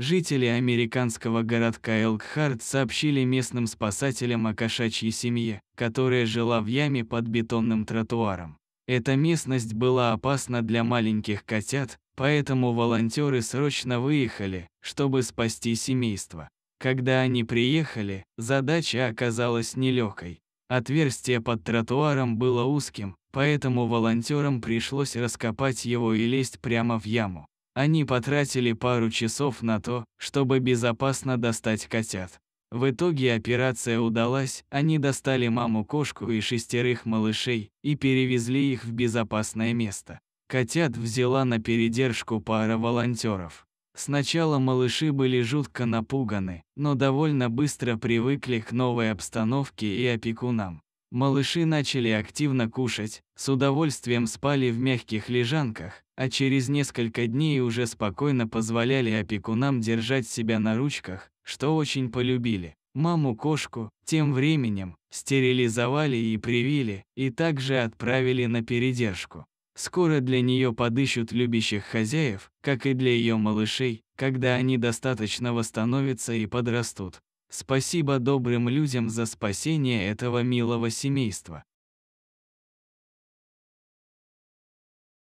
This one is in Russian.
Жители американского городка Элкхарт сообщили местным спасателям о кошачьей семье, которая жила в яме под бетонным тротуаром. Эта местность была опасна для маленьких котят, поэтому волонтеры срочно выехали, чтобы спасти семейство. Когда они приехали, задача оказалась нелегкой. Отверстие под тротуаром было узким, поэтому волонтерам пришлось раскопать его и лезть прямо в яму. Они потратили пару часов на то, чтобы безопасно достать котят. В итоге операция удалась, они достали маму-кошку и шестерых малышей и перевезли их в безопасное место. Котят взяла на передержку пара волонтеров. Сначала малыши были жутко напуганы, но довольно быстро привыкли к новой обстановке и опекунам. Малыши начали активно кушать, с удовольствием спали в мягких лежанках, а через несколько дней уже спокойно позволяли опекунам держать себя на ручках, что очень полюбили. Маму-кошку тем временем стерилизовали и привили, и также отправили на передержку. Скоро для нее подыщут любящих хозяев, как и для ее малышей, когда они достаточно восстановятся и подрастут. Спасибо добрым людям за спасение этого милого семейства.